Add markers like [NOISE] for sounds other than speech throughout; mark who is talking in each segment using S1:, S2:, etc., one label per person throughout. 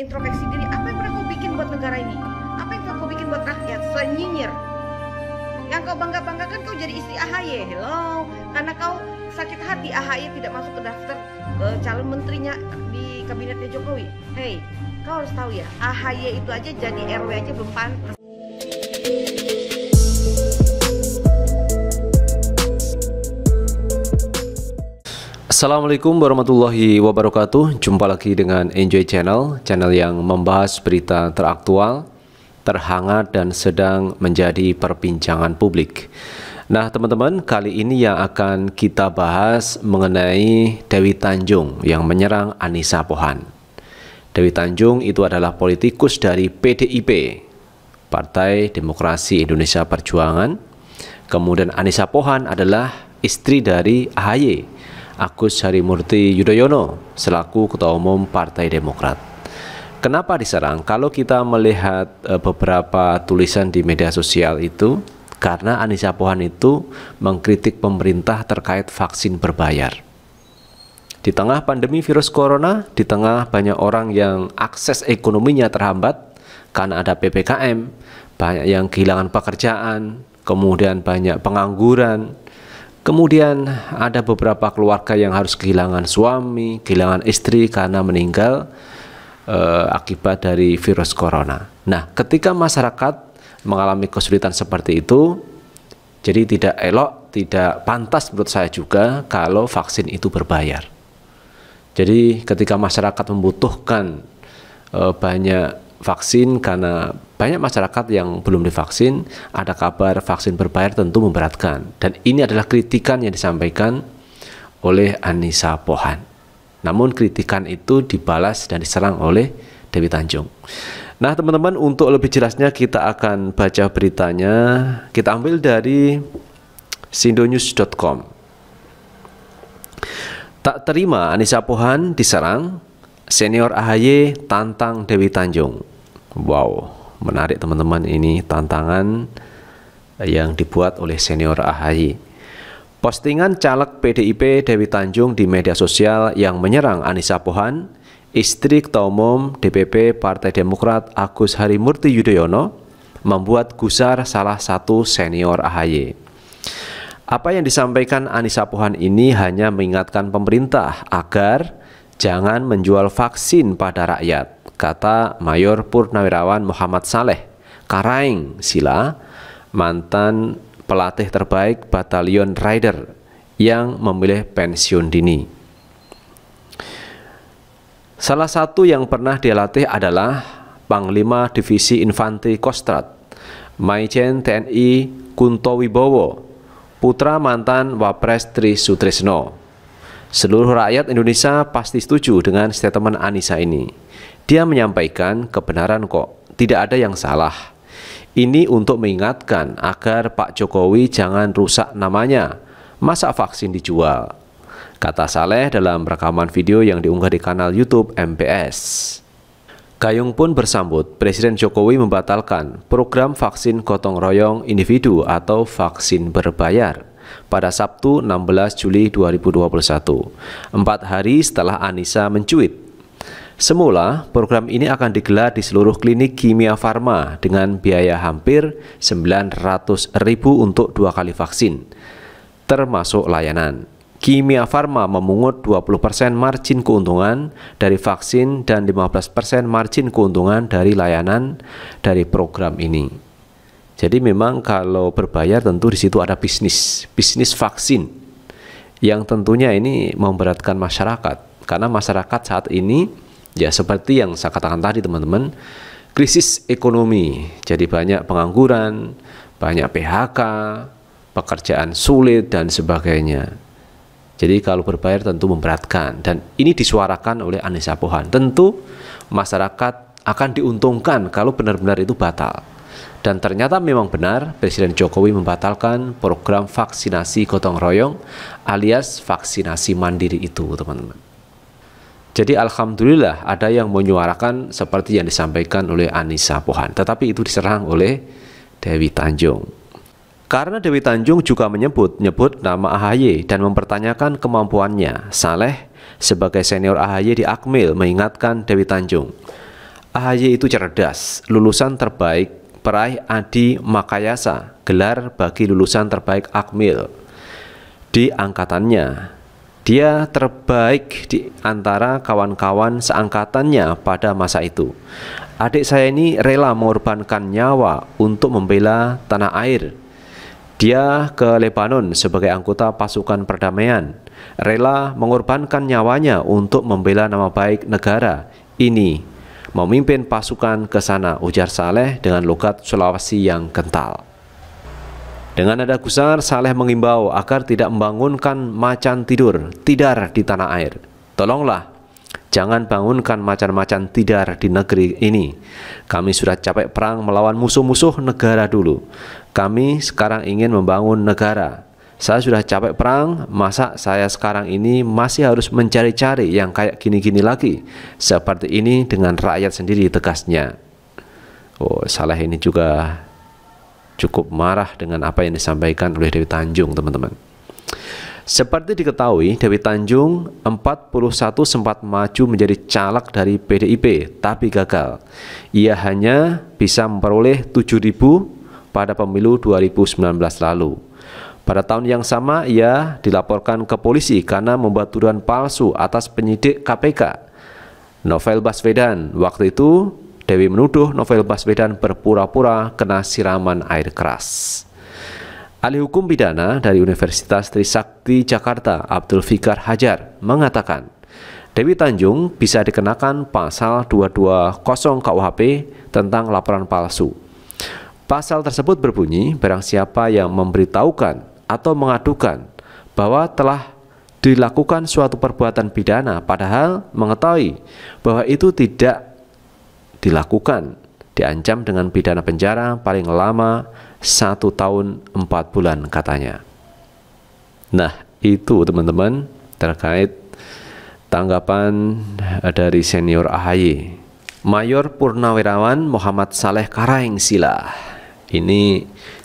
S1: introspeksi diri apa yang pernah kau bikin buat negara ini apa yang pernah kau bikin buat rakyat selain nyinyir yang kau bangga banggakan kau jadi istri AHY hello karena kau sakit hati AHY tidak masuk ke daftar uh, calon menterinya di kabinetnya Jokowi hey kau harus tahu ya AHY itu aja jadi RW aja belum pantas Assalamualaikum warahmatullahi wabarakatuh. Jumpa lagi dengan Enjoy Channel, channel yang membahas berita teraktual, terhangat dan sedang menjadi perbincangan publik. Nah, teman-teman, kali ini yang akan kita bahas mengenai Dewi Tanjung yang menyerang Anissa Pohan. Dewi Tanjung itu adalah politikus dari PDIP, Partai Demokrasi Indonesia Perjuangan. Kemudian Anissa Pohan adalah istri dari AHY Agus Harimurti Yudhoyono selaku Ketua Umum Partai Demokrat. Kenapa diserang? Kalau kita melihat eh, beberapa tulisan di media sosial itu, karena Anissa Pohan itu mengkritik pemerintah terkait vaksin berbayar. Di tengah pandemi virus corona, di tengah banyak orang yang akses ekonominya terhambat karena ada PPKM, banyak yang kehilangan pekerjaan, kemudian banyak pengangguran, Kemudian ada beberapa keluarga yang harus kehilangan suami, kehilangan istri karena meninggal e, akibat dari virus corona. Nah, ketika masyarakat mengalami kesulitan seperti itu, jadi tidak elok, tidak pantas menurut saya juga kalau vaksin itu berbayar. Jadi ketika masyarakat membutuhkan e, banyak vaksin karena banyak masyarakat yang belum divaksin, ada kabar vaksin berbayar tentu memberatkan. Dan ini adalah kritikan yang disampaikan oleh Anissa Pohan. Namun kritikan itu dibalas dan diserang oleh Dewi Tanjung. Nah teman-teman untuk lebih jelasnya kita akan baca beritanya. Kita ambil dari sindonews.com. Tak terima Anissa Pohan diserang, senior AHY tantang Dewi Tanjung. Wow menarik teman-teman ini tantangan yang dibuat oleh senior AHY. Postingan caleg PDIP Dewi Tanjung di media sosial yang menyerang Anissa Pohan, istri Ketua Umum DPP Partai Demokrat Agus Harimurti Yudhoyono, membuat gusar salah satu senior AHY. Apa yang disampaikan Anissa Pohan ini hanya mengingatkan pemerintah agar jangan menjual vaksin pada rakyat kata Mayor Purnawirawan Muhammad Saleh Karaing Sila, mantan pelatih terbaik Batalion Rider yang memilih pensiun dini. Salah satu yang pernah dia latih adalah Panglima Divisi Infanteri Kostrad, Maijen TNI Kunto Wibowo, putra mantan Wapres Tri Sutrisno. Seluruh rakyat Indonesia pasti setuju dengan statement Anissa ini. Dia menyampaikan kebenaran kok, tidak ada yang salah. Ini untuk mengingatkan agar Pak Jokowi jangan rusak namanya. Masa vaksin dijual? Kata Saleh dalam rekaman video yang diunggah di kanal YouTube MPS. Gayung pun bersambut, Presiden Jokowi membatalkan program vaksin gotong royong individu atau vaksin berbayar pada Sabtu 16 Juli 2021, empat hari setelah Anissa mencuit. Semula, program ini akan digelar di seluruh klinik kimia farma dengan biaya hampir rp 900.000 untuk dua kali vaksin, termasuk layanan. Kimia Farma memungut 20% margin keuntungan dari vaksin dan 15% margin keuntungan dari layanan dari program ini. Jadi memang kalau berbayar tentu di situ ada bisnis, bisnis vaksin yang tentunya ini memberatkan masyarakat karena masyarakat saat ini ya seperti yang saya katakan tadi teman-teman krisis ekonomi jadi banyak pengangguran banyak PHK pekerjaan sulit dan sebagainya jadi kalau berbayar tentu memberatkan dan ini disuarakan oleh Anissa Pohan tentu masyarakat akan diuntungkan kalau benar-benar itu batal dan ternyata memang benar Presiden Jokowi membatalkan program vaksinasi gotong royong alias vaksinasi mandiri itu, teman-teman. Jadi alhamdulillah ada yang menyuarakan seperti yang disampaikan oleh Anissa Pohan, tetapi itu diserang oleh Dewi Tanjung. Karena Dewi Tanjung juga menyebut nyebut nama AHY dan mempertanyakan kemampuannya. Saleh sebagai senior AHY di Akmil mengingatkan Dewi Tanjung, AHY itu cerdas, lulusan terbaik peraih Adi Makayasa, gelar bagi lulusan terbaik Akmil. Di angkatannya, dia terbaik di antara kawan-kawan seangkatannya pada masa itu. Adik saya ini rela mengorbankan nyawa untuk membela tanah air. Dia ke Lebanon sebagai anggota pasukan perdamaian, rela mengorbankan nyawanya untuk membela nama baik negara. Ini memimpin pasukan ke sana, ujar Saleh dengan logat Sulawesi yang kental. Dengan nada gusar, Saleh mengimbau agar tidak membangunkan macan tidur, tidar di tanah air. Tolonglah, jangan bangunkan macan-macan tidar di negeri ini. Kami sudah capek perang melawan musuh-musuh negara dulu. Kami sekarang ingin membangun negara saya sudah capek perang, masa saya sekarang ini masih harus mencari-cari yang kayak gini-gini lagi. Seperti ini dengan rakyat sendiri tegasnya. Oh, Salah ini juga cukup marah dengan apa yang disampaikan oleh Dewi Tanjung, teman-teman. Seperti diketahui, Dewi Tanjung 41 sempat maju menjadi caleg dari PDIP, tapi gagal. Ia hanya bisa memperoleh 7.000 pada pemilu 2019 lalu. Pada tahun yang sama ia dilaporkan ke polisi karena membuat tuduhan palsu atas penyidik KPK Novel Baswedan. Waktu itu Dewi menuduh Novel Baswedan berpura-pura kena siraman air keras. Ahli hukum pidana dari Universitas Trisakti Jakarta, Abdul Fikar Hajar, mengatakan, Dewi Tanjung bisa dikenakan pasal 220 KUHP tentang laporan palsu. Pasal tersebut berbunyi, barang siapa yang memberitahukan atau mengadukan bahwa telah dilakukan suatu perbuatan pidana padahal mengetahui bahwa itu tidak dilakukan diancam dengan pidana penjara paling lama satu tahun empat bulan katanya nah itu teman-teman terkait tanggapan dari senior AHY Mayor Purnawirawan Muhammad Saleh Karaeng Sila ini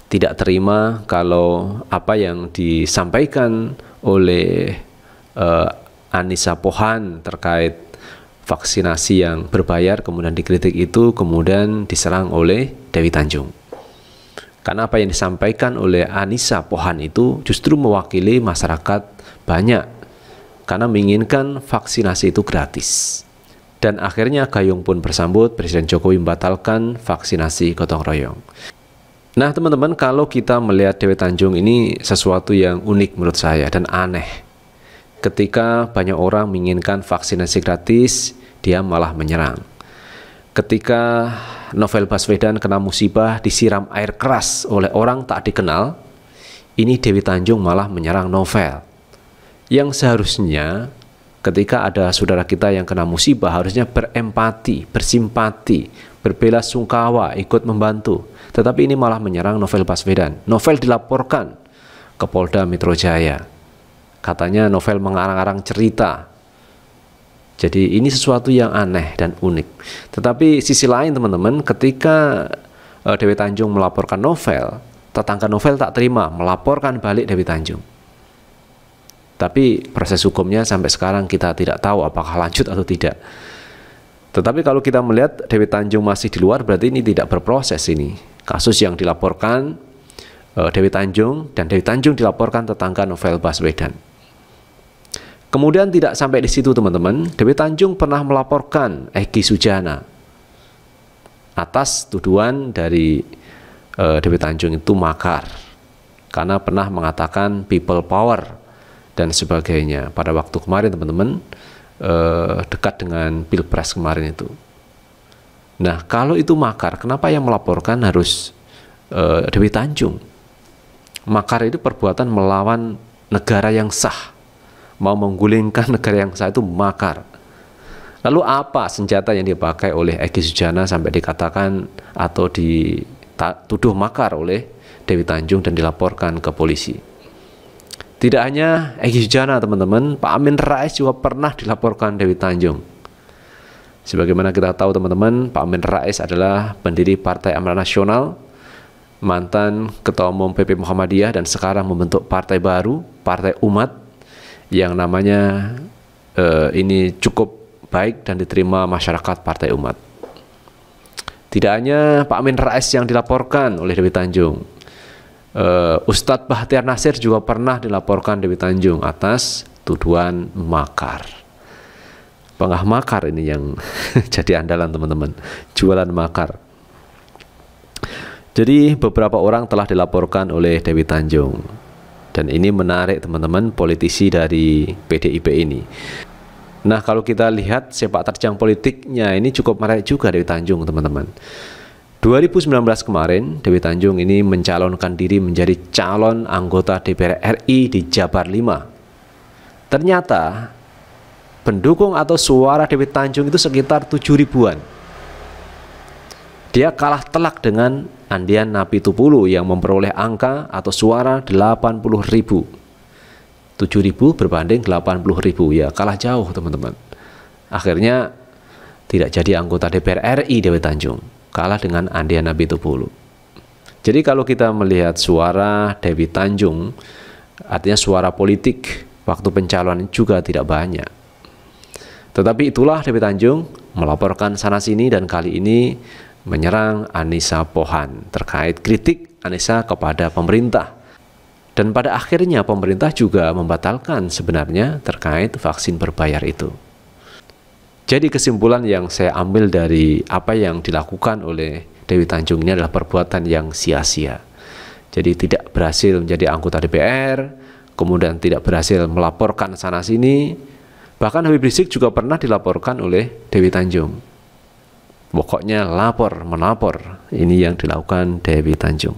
S1: tidak terima kalau apa yang disampaikan oleh uh, Anissa Pohan terkait vaksinasi yang berbayar kemudian dikritik itu kemudian diserang oleh Dewi Tanjung. Karena apa yang disampaikan oleh Anissa Pohan itu justru mewakili masyarakat banyak karena menginginkan vaksinasi itu gratis. Dan akhirnya Gayung pun bersambut Presiden Jokowi membatalkan vaksinasi gotong royong. Nah teman-teman kalau kita melihat Dewi Tanjung ini sesuatu yang unik menurut saya dan aneh. Ketika banyak orang menginginkan vaksinasi gratis, dia malah menyerang. Ketika Novel Baswedan kena musibah disiram air keras oleh orang tak dikenal, ini Dewi Tanjung malah menyerang Novel. Yang seharusnya ketika ada saudara kita yang kena musibah harusnya berempati, bersimpati, berbela sungkawa ikut membantu. Tetapi ini malah menyerang Novel Baswedan. Novel dilaporkan ke Polda Metro Jaya. Katanya Novel mengarang-arang cerita. Jadi ini sesuatu yang aneh dan unik. Tetapi sisi lain teman-teman ketika e, Dewi Tanjung melaporkan Novel, tetangga Novel tak terima melaporkan balik Dewi Tanjung. Tapi proses hukumnya sampai sekarang kita tidak tahu apakah lanjut atau tidak. Tetapi kalau kita melihat Dewi Tanjung masih di luar berarti ini tidak berproses ini. Kasus yang dilaporkan uh, Dewi Tanjung dan Dewi Tanjung dilaporkan tetangga Novel Baswedan. Kemudian tidak sampai di situ teman-teman, Dewi Tanjung pernah melaporkan Eki Sujana atas tuduhan dari uh, Dewi Tanjung itu makar karena pernah mengatakan people power dan sebagainya. Pada waktu kemarin teman-teman, eh, dekat dengan pilpres kemarin itu. Nah, kalau itu makar, kenapa yang melaporkan harus eh, Dewi Tanjung? Makar itu perbuatan melawan negara yang sah, mau menggulingkan [LAUGHS] negara yang sah itu makar. Lalu apa senjata yang dipakai oleh Egy Sujana sampai dikatakan atau dituduh makar oleh Dewi Tanjung dan dilaporkan ke polisi? Tidak hanya Egy Sujana teman-teman, Pak Amin Rais juga pernah dilaporkan Dewi Tanjung. Sebagaimana kita tahu teman-teman, Pak Amin Rais adalah pendiri Partai Amanat Nasional, mantan Ketua Umum PP Muhammadiyah dan sekarang membentuk partai baru, Partai Umat yang namanya eh, ini cukup baik dan diterima masyarakat Partai Umat. Tidak hanya Pak Amin Rais yang dilaporkan oleh Dewi Tanjung, Uh, Ustadz Bahtiar Nasir juga pernah dilaporkan Dewi Tanjung atas tuduhan makar. Pengah makar ini yang [LAUGHS] jadi andalan teman-teman, jualan makar. Jadi beberapa orang telah dilaporkan oleh Dewi Tanjung. Dan ini menarik teman-teman politisi dari PDIP ini. Nah kalau kita lihat sepak terjang politiknya ini cukup menarik juga Dewi Tanjung teman-teman. 2019 kemarin, Dewi Tanjung ini mencalonkan diri menjadi calon anggota DPR RI di Jabar 5. Ternyata pendukung atau suara Dewi Tanjung itu sekitar 7 ribuan. Dia kalah telak dengan Andian Napi Tupulu yang memperoleh angka atau suara 80 ribu. 7 ribu berbanding 80 ribu ya kalah jauh teman-teman. Akhirnya tidak jadi anggota DPR RI Dewi Tanjung kalah dengan Andiana Pitupulu. Jadi kalau kita melihat suara Dewi Tanjung, artinya suara politik waktu pencalonan juga tidak banyak. Tetapi itulah Dewi Tanjung melaporkan sana sini dan kali ini menyerang Anissa Pohan terkait kritik Anissa kepada pemerintah. Dan pada akhirnya pemerintah juga membatalkan sebenarnya terkait vaksin berbayar itu. Jadi kesimpulan yang saya ambil dari apa yang dilakukan oleh Dewi Tanjung ini adalah perbuatan yang sia-sia. Jadi tidak berhasil menjadi anggota DPR, kemudian tidak berhasil melaporkan sana sini. Bahkan Habib Rizik juga pernah dilaporkan oleh Dewi Tanjung. Pokoknya lapor, menapor, Ini yang dilakukan Dewi Tanjung.